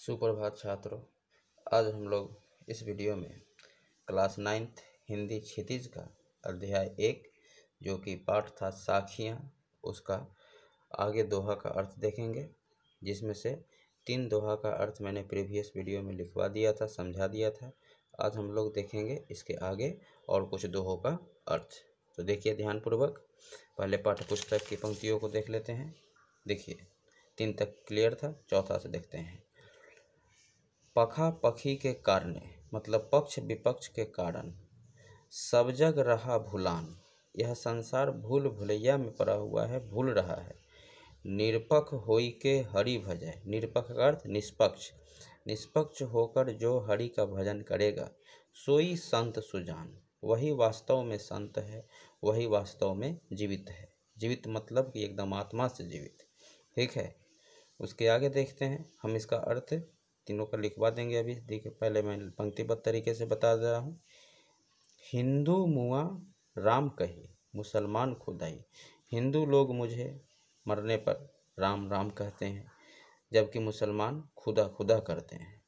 सुप्रभात छात्रों आज हम लोग इस वीडियो में क्लास नाइन्थ हिंदी क्षितिज का अध्याय एक जो कि पाठ था साखियाँ उसका आगे दोहा का अर्थ देखेंगे जिसमें से तीन दोहा का अर्थ मैंने प्रीवियस वीडियो में लिखवा दिया था समझा दिया था आज हम लोग देखेंगे इसके आगे और कुछ दोहों का अर्थ तो देखिए ध्यानपूर्वक पहले पाठ पुस्तक की पंक्तियों को देख लेते हैं देखिए तीन तक क्लियर था चौथा से देखते हैं पखापखी के कारण मतलब पक्ष विपक्ष के कारण सब जग रहा भूलान यह संसार भूल भुलैया में पड़ा हुआ है भूल रहा है निरपक्ष होई के हरि भजय निरपक्ष अर्थ निष्पक्ष निष्पक्ष होकर जो हरि का भजन करेगा सोई संत सुजान वही वास्तव में संत है वही वास्तव में जीवित है जीवित मतलब कि एकदम आत्मा से जीवित ठीक है उसके आगे देखते हैं हम इसका अर्थ तीनों का लिखवा देंगे अभी देखिए पहले मैं पंक्तिबद्ध तरीके से बता दे रहा हूँ हिंदू मुआ राम कहे मुसलमान खुदाई हिंदू लोग मुझे मरने पर राम राम कहते हैं जबकि मुसलमान खुदा खुदा करते हैं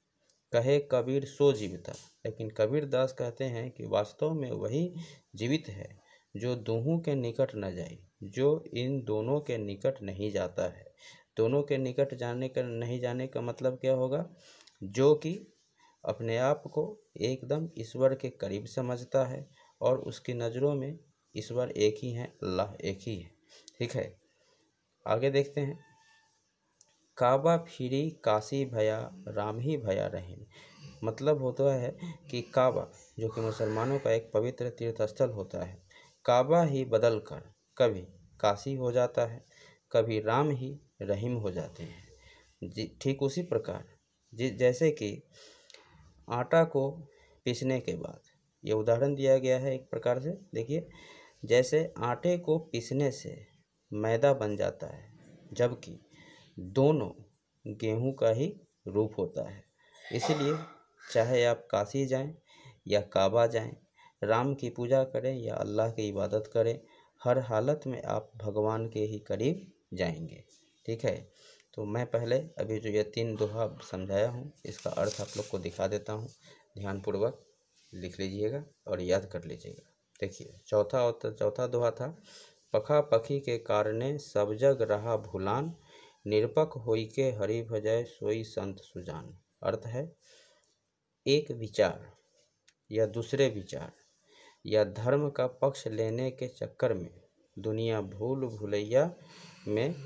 कहे कबीर सो जीविता लेकिन कबीर दास कहते हैं कि वास्तव में वही जीवित है जो दोहों के निकट न जाए जो इन दोनों के निकट नहीं जाता है दोनों के निकट जाने का नहीं जाने का मतलब क्या होगा जो कि अपने आप को एकदम ईश्वर के करीब समझता है और उसकी नज़रों में ईश्वर एक ही है अल्लाह एक ही है ठीक है आगे देखते हैं काबा फिरी काशी भया राम ही भया रहे मतलब होता है कि काबा जो कि मुसलमानों का एक पवित्र तीर्थस्थल होता है काबा ही बदल कर कभी काशी हो जाता है कभी राम ही रहीम हो जाते हैं जी ठीक उसी प्रकार जैसे कि आटा को पीसने के बाद ये उदाहरण दिया गया है एक प्रकार से देखिए जैसे आटे को पीसने से मैदा बन जाता है जबकि दोनों गेहूं का ही रूप होता है इसलिए चाहे आप काशी जाएं या काबा जाएं राम की पूजा करें या अल्लाह की इबादत करें हर हालत में आप भगवान के ही करीब जाएंगे ठीक है तो मैं पहले अभी जो ये तीन दोहा समझाया हूँ इसका अर्थ आप लोग को दिखा देता हूँ ध्यानपूर्वक लिख लीजिएगा और याद कर लीजिएगा देखिए चौथा चौथा दोहा था पखा पखी के कारण सब जग रहा भूलान निरपक होई के हरि भजय सोई संत सुजान अर्थ है एक विचार या दूसरे विचार या धर्म का पक्ष लेने के चक्कर में दुनिया भूल भुलैया में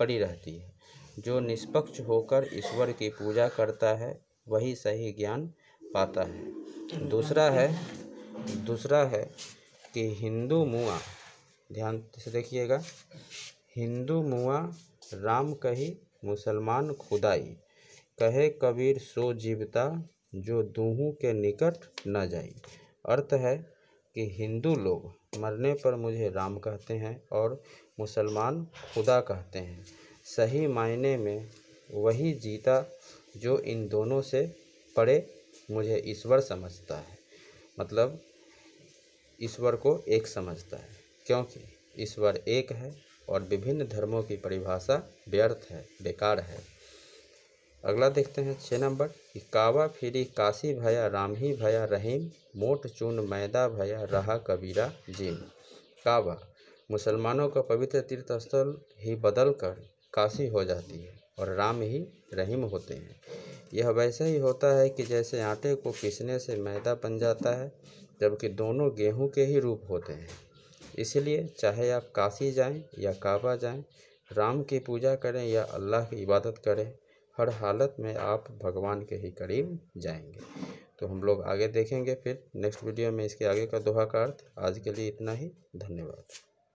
पड़ी रहती है जो निष्पक्ष होकर ईश्वर की पूजा करता है वही सही ज्ञान पाता है दूसरा है दूसरा है कि हिंदू मुआ ध्यान से देखिएगा हिंदू मुआ राम कही मुसलमान खुदाई कहे कबीर सो जीवता जो दूहू के निकट न जाई अर्थ है कि हिंदू लोग मरने पर मुझे राम कहते हैं और मुसलमान खुदा कहते हैं सही मायने में वही जीता जो इन दोनों से पड़े मुझे ईश्वर समझता है मतलब ईश्वर को एक समझता है क्योंकि ईश्वर एक है और विभिन्न धर्मों की परिभाषा व्यर्थ है बेकार है अगला देखते हैं छः नंबर इक्कावा फिरी काशी भया राम ही भया रहीम मोट चून मैदा भया रहा कबीरा जिम काबा मुसलमानों का पवित्र तीर्थ स्थल ही बदल कर काशी हो जाती है और राम ही रहीम होते हैं यह वैसे ही होता है कि जैसे आटे को पीसने से मैदा बन जाता है जबकि दोनों गेहूं के ही रूप होते हैं इसलिए चाहे आप काशी जाएं या काबा जाएं राम की पूजा करें या अल्लाह की इबादत करें हर हालत में आप भगवान के ही करीब जाएंगे तो हम लोग आगे देखेंगे फिर नेक्स्ट वीडियो में इसके आगे का दोहा का अर्थ आज के लिए इतना ही धन्यवाद